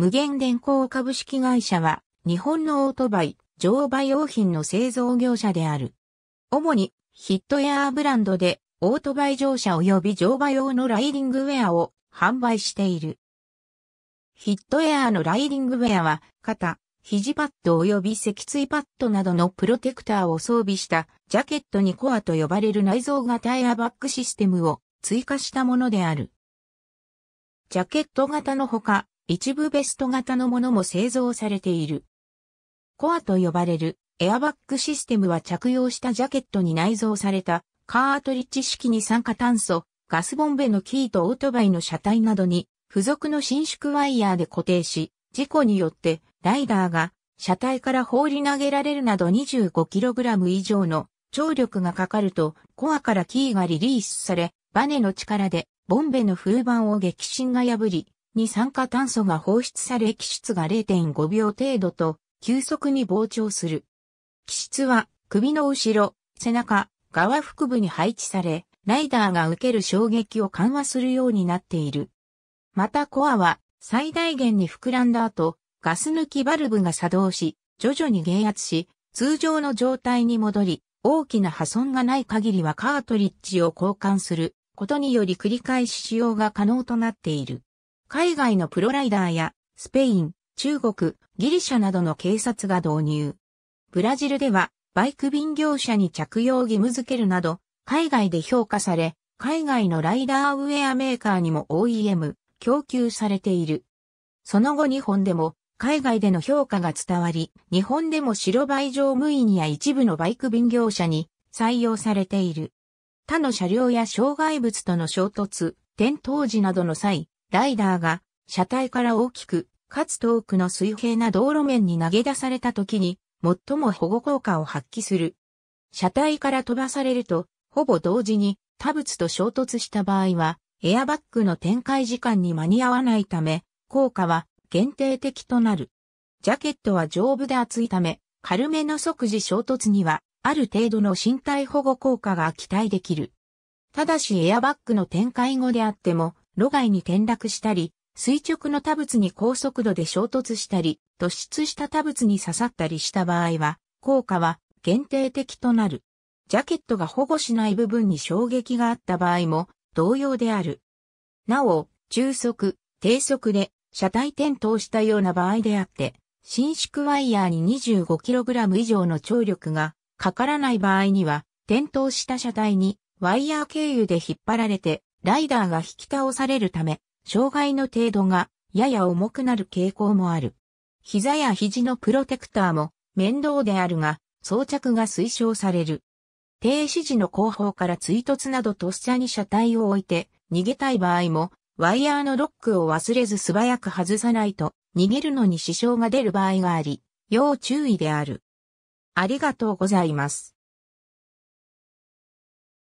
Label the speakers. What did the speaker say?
Speaker 1: 無限電工株式会社は、日本のオートバイ、乗馬用品の製造業者である。主に、ヒットエアーブランドで、オートバイ乗車及び乗馬用のライディングウェアを販売している。ヒットエアーのライディングウェアは、肩、肘パッド及び脊椎パッドなどのプロテクターを装備したジャケットにコアと呼ばれる内蔵型エアバッグシステムを追加したものである。ジャケット型のほか、一部ベスト型のものも製造されている。コアと呼ばれるエアバッグシステムは着用したジャケットに内蔵されたカートリッジ式に酸化炭素、ガスボンベのキーとオートバイの車体などに付属の伸縮ワイヤーで固定し、事故によってライダーが車体から放り投げられるなど 25kg 以上の張力がかかるとコアからキーがリリースされ、バネの力でボンベの風板を激震が破り、二酸化炭素が放出され気質が0.5秒程度と急速に膨張する。気質は首の後ろ、背中、側腹部に配置され、ライダーが受ける衝撃を緩和するようになっている。またコアは最大限に膨らんだ後、ガス抜きバルブが作動し、徐々に減圧し、通常の状態に戻り、大きな破損がない限りはカートリッジを交換することにより繰り返し使用が可能となっている。海外のプロライダーやスペイン、中国、ギリシャなどの警察が導入。ブラジルではバイク便業者に着用義務付けるなど、海外で評価され、海外のライダーウェアメーカーにも OEM、供給されている。その後日本でも海外での評価が伝わり、日本でも白バイ乗務員や一部のバイク便業者に採用されている。他の車両や障害物との衝突、転倒時などの際、ライダーが車体から大きく、かつ遠くの水平な道路面に投げ出された時に、最も保護効果を発揮する。車体から飛ばされると、ほぼ同時に他物と衝突した場合は、エアバッグの展開時間に間に合わないため、効果は限定的となる。ジャケットは丈夫で厚いため、軽めの即時衝突には、ある程度の身体保護効果が期待できる。ただしエアバッグの展開後であっても、路外に転落したり、垂直の他物に高速度で衝突したり、突出した他物に刺さったりした場合は、効果は限定的となる。ジャケットが保護しない部分に衝撃があった場合も同様である。なお、中速、低速で車体転倒したような場合であって、伸縮ワイヤーに 25kg 以上の張力がかからない場合には、転倒した車体にワイヤー経由で引っ張られてライダーが引き倒されるため、障害の程度がやや重くなる傾向もある。膝や肘のプロテクターも面倒であるが、装着が推奨される。停止時の後方から追突などとっさに車体を置いて逃げたい場合も、ワイヤーのロックを忘れず素早く外さないと逃げるのに支障が出る場合があり、要注意である。ありがとうございます。